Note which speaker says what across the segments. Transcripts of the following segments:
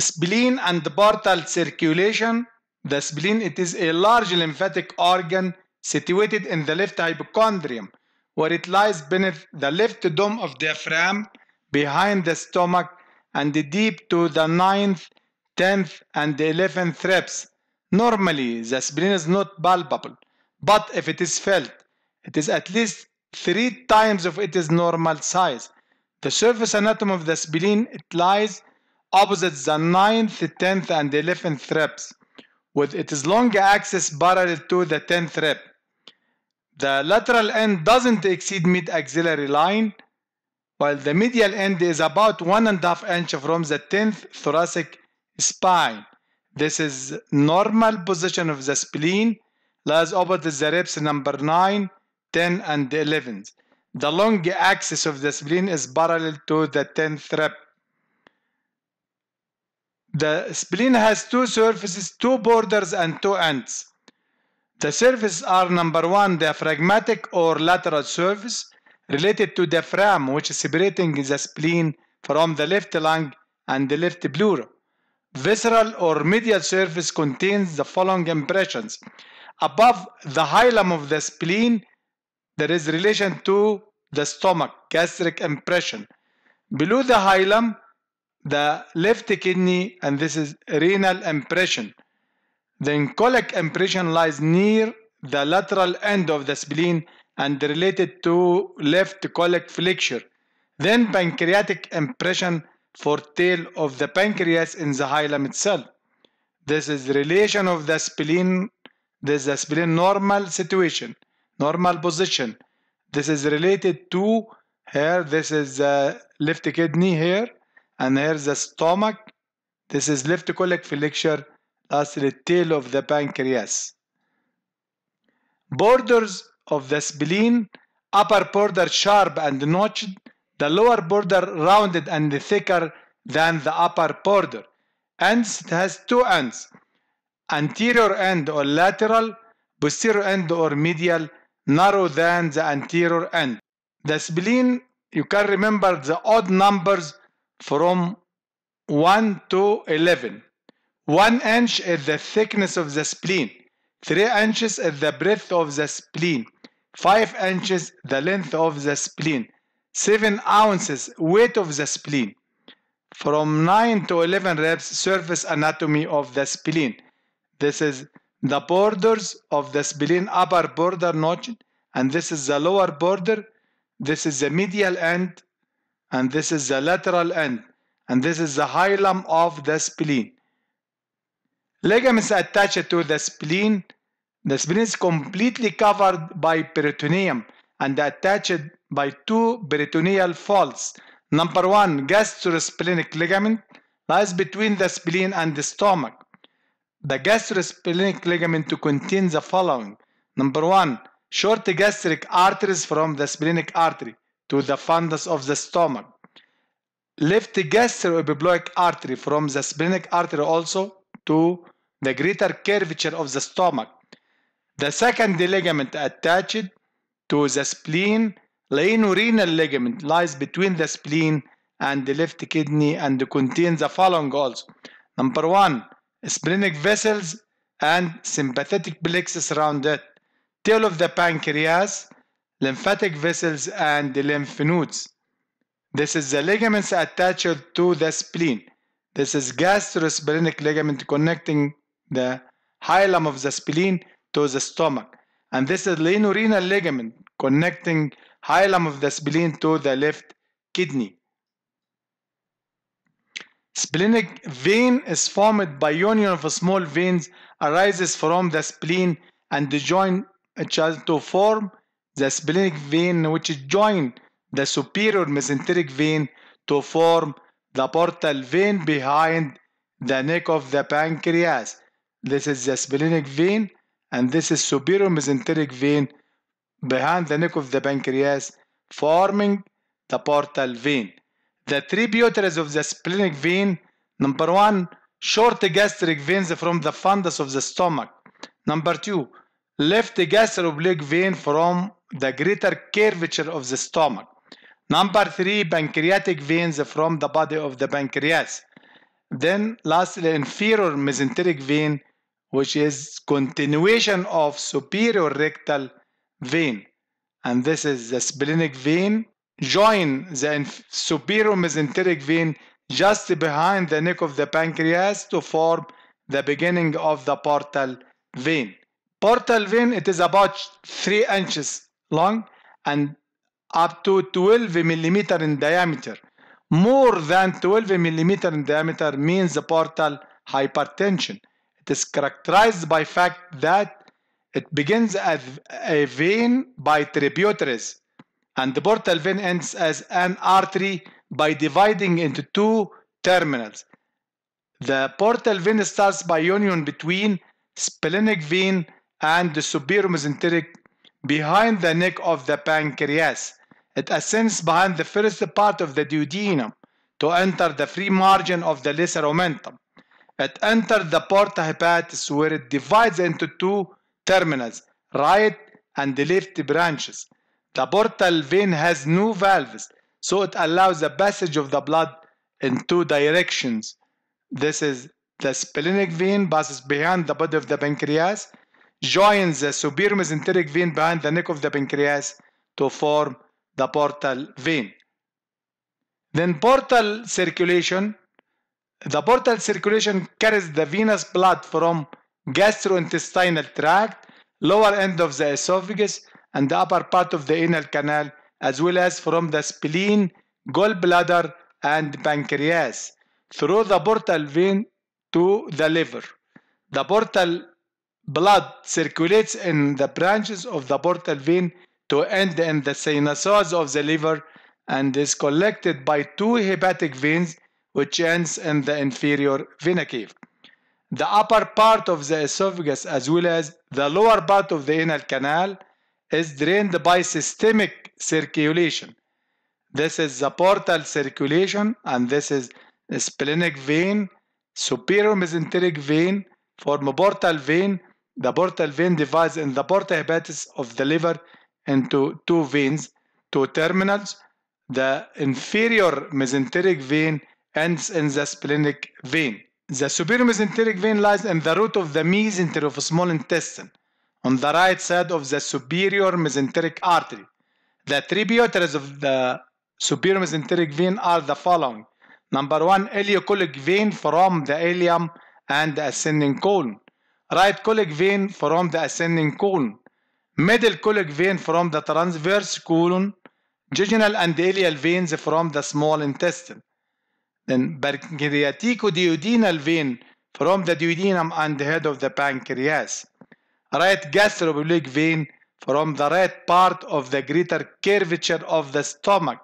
Speaker 1: Spleen and the portal circulation. The spleen, it is a large lymphatic organ situated in the left hypochondrium where it lies beneath the left dome of diaphragm behind the stomach and deep to the ninth, tenth, and eleventh ribs. Normally, the spleen is not palpable, but if it is felt, it is at least three times of its normal size. The surface anatomy of the spleen it lies opposite the 9th, 10th, and 11th reps, with its long axis parallel to the 10th rep. The lateral end doesn't exceed mid-axillary line, while the medial end is about 1.5 inch from the 10th thoracic spine. This is normal position of the spleen, lies opposite the ribs number 9, 10, and 11. The long axis of the spleen is parallel to the 10th rep. The spleen has two surfaces, two borders and two ends. The surfaces are number one, the phragmatic or lateral surface related to the diaphragm which is separating the spleen from the left lung and the left pleura. Visceral or medial surface contains the following impressions. Above the hilum of the spleen, there is relation to the stomach, gastric impression. Below the hilum, the left kidney, and this is renal impression. The colic impression lies near the lateral end of the spleen and related to left colic flexure. Then pancreatic impression for tail of the pancreas in the hilum itself. This is relation of the spleen. This is the spleen normal situation, normal position. This is related to here. This is the uh, left kidney here and here's the stomach this is left colic flexure lastly tail of the pancreas borders of the spleen upper border sharp and notched the lower border rounded and thicker than the upper border ends it has two ends anterior end or lateral posterior end or medial narrow than the anterior end the spleen you can remember the odd numbers from 1 to 11 1 inch is the thickness of the spleen 3 inches is the breadth of the spleen 5 inches the length of the spleen 7 ounces weight of the spleen from 9 to 11 reps surface anatomy of the spleen this is the borders of the spleen upper border notch and this is the lower border this is the medial end and this is the lateral end and this is the hilum of the spleen. Ligaments attached to the spleen. The spleen is completely covered by peritoneum and attached by two peritoneal folds. Number one, gastrosplenic ligament lies between the spleen and the stomach. The gastrosplenic ligament contains the following. Number one, short gastric arteries from the splenic artery to the fundus of the stomach. Left gastroepiploic artery from the splenic artery also to the greater curvature of the stomach. The second ligament attached to the spleen, lanurinal ligament lies between the spleen and the left kidney and contains the following also. Number one, splenic vessels and sympathetic plexus around it. Tail of the pancreas, lymphatic vessels and the lymph nodes. This is the ligaments attached to the spleen. This is gastrosplenic ligament connecting the hilum of the spleen to the stomach. And this is lanorenal ligament connecting hilum of the spleen to the left kidney. Splenic vein is formed by union of small veins arises from the spleen and join each other to form the splenic vein which join the superior mesenteric vein to form the portal vein behind the neck of the pancreas. This is the splenic vein and this is superior mesenteric vein behind the neck of the pancreas forming the portal vein. The tributaries of the splenic vein number one short gastric veins from the fundus of the stomach number two left gastric oblique vein from the greater curvature of the stomach. Number three, pancreatic veins from the body of the pancreas. Then lastly, inferior mesenteric vein, which is continuation of superior rectal vein. And this is the splenic vein. Join the superior mesenteric vein just behind the neck of the pancreas to form the beginning of the portal vein portal vein it is about 3 inches long and up to 12 millimeter in diameter more than 12 millimeter in diameter means the portal hypertension it is characterized by fact that it begins as a vein by tributaries and the portal vein ends as an artery by dividing into two terminals the portal vein starts by union between splenic vein and the superior mesenteric behind the neck of the pancreas. It ascends behind the first part of the duodenum to enter the free margin of the lesser omentum. It enters the porta hepatis where it divides into two terminals, right and left branches. The portal vein has no valves, so it allows the passage of the blood in two directions. This is the splenic vein passes behind the body of the pancreas joins the superior vein behind the neck of the pancreas to form the portal vein. Then portal circulation. The portal circulation carries the venous blood from gastrointestinal tract, lower end of the esophagus, and the upper part of the anal canal, as well as from the spleen, gallbladder, and pancreas, through the portal vein to the liver. The portal blood circulates in the branches of the portal vein to end in the sinusoids of the liver and is collected by two hepatic veins which ends in the inferior vena cava. The upper part of the esophagus as well as the lower part of the anal canal is drained by systemic circulation. This is the portal circulation and this is the splenic vein, superior mesenteric vein, form portal vein the portal vein divides in the portal hepatis of the liver into two veins, two terminals. The inferior mesenteric vein ends in the splenic vein. The superior mesenteric vein lies in the root of the mesentery of small intestine, on the right side of the superior mesenteric artery. The tributaries of the superior mesenteric vein are the following. Number one, ileocolic vein from the ileum and the ascending colon right colic vein from the ascending colon, middle colic vein from the transverse colon, jejunal and ileal veins from the small intestine, then pancreaticoduodenal vein from the duodenum and the head of the pancreas, right gastrobilic vein from the right part of the greater curvature of the stomach.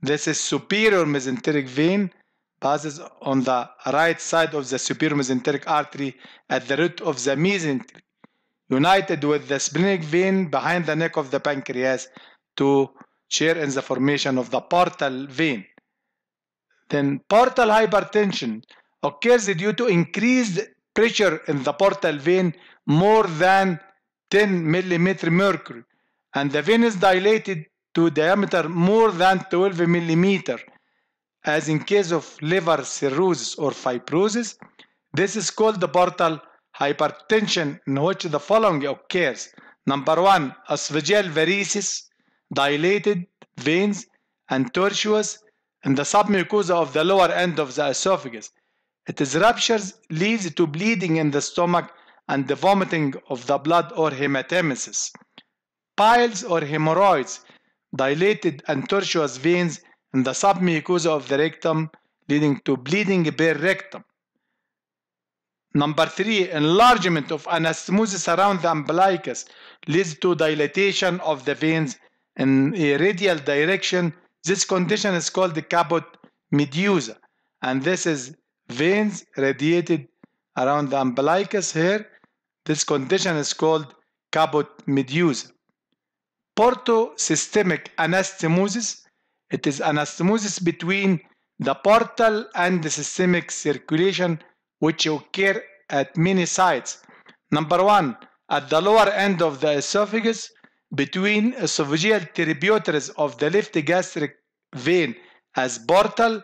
Speaker 1: This is superior mesenteric vein passes on the right side of the superior mesenteric artery at the root of the mesentery, united with the splenic vein behind the neck of the pancreas to share in the formation of the portal vein. Then portal hypertension occurs due to increased pressure in the portal vein more than 10 millimeter mercury and the vein is dilated to diameter more than 12 millimeter as in case of liver cirrhosis or fibrosis. This is called the portal hypertension in which the following occurs. Number one, esophageal varices, dilated veins, and tortuous in the submucosa of the lower end of the esophagus. Its ruptures leads to bleeding in the stomach and the vomiting of the blood or hematemesis. Piles or hemorrhoids, dilated and tortuous veins in the submucosa of the rectum, leading to bleeding per rectum. Number three, enlargement of anastomosis around the umbilicus leads to dilatation of the veins in a radial direction. This condition is called the caput medusa, and this is veins radiated around the umbilicus here. This condition is called caput medusa. Portosystemic anastomosis it is anastomosis between the portal and the systemic circulation which occur at many sites. Number one, at the lower end of the esophagus between esophageal tributaries of the left gastric vein as portal,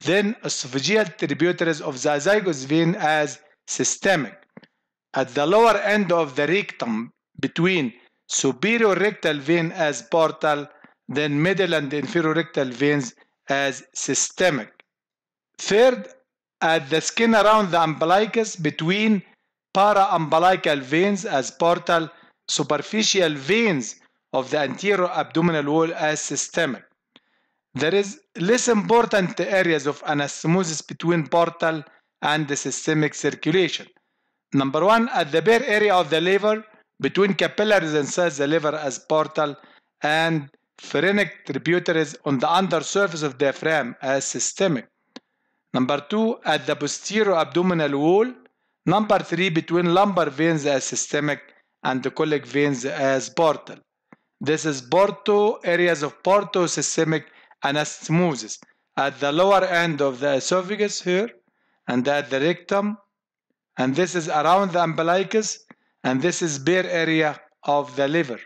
Speaker 1: then esophageal tributaries of the azygous vein as systemic. At the lower end of the rectum between superior rectal vein as portal then middle and inferior rectal veins as systemic. Third, at the skin around the umbilicus between paraumbilical veins as portal superficial veins of the anterior abdominal wall as systemic. There is less important areas of anastomosis between portal and the systemic circulation. Number one, at the bare area of the liver between capillaries inside the liver as portal and Phrenic tributaries on the undersurface of diaphragm as systemic. Number two, at the posterior abdominal wall. Number three, between lumbar veins as systemic and the colic veins as portal. This is porto, areas of porto systemic anastomosis. at the lower end of the esophagus here and at the rectum. And this is around the umbilicus and this is bare area of the liver.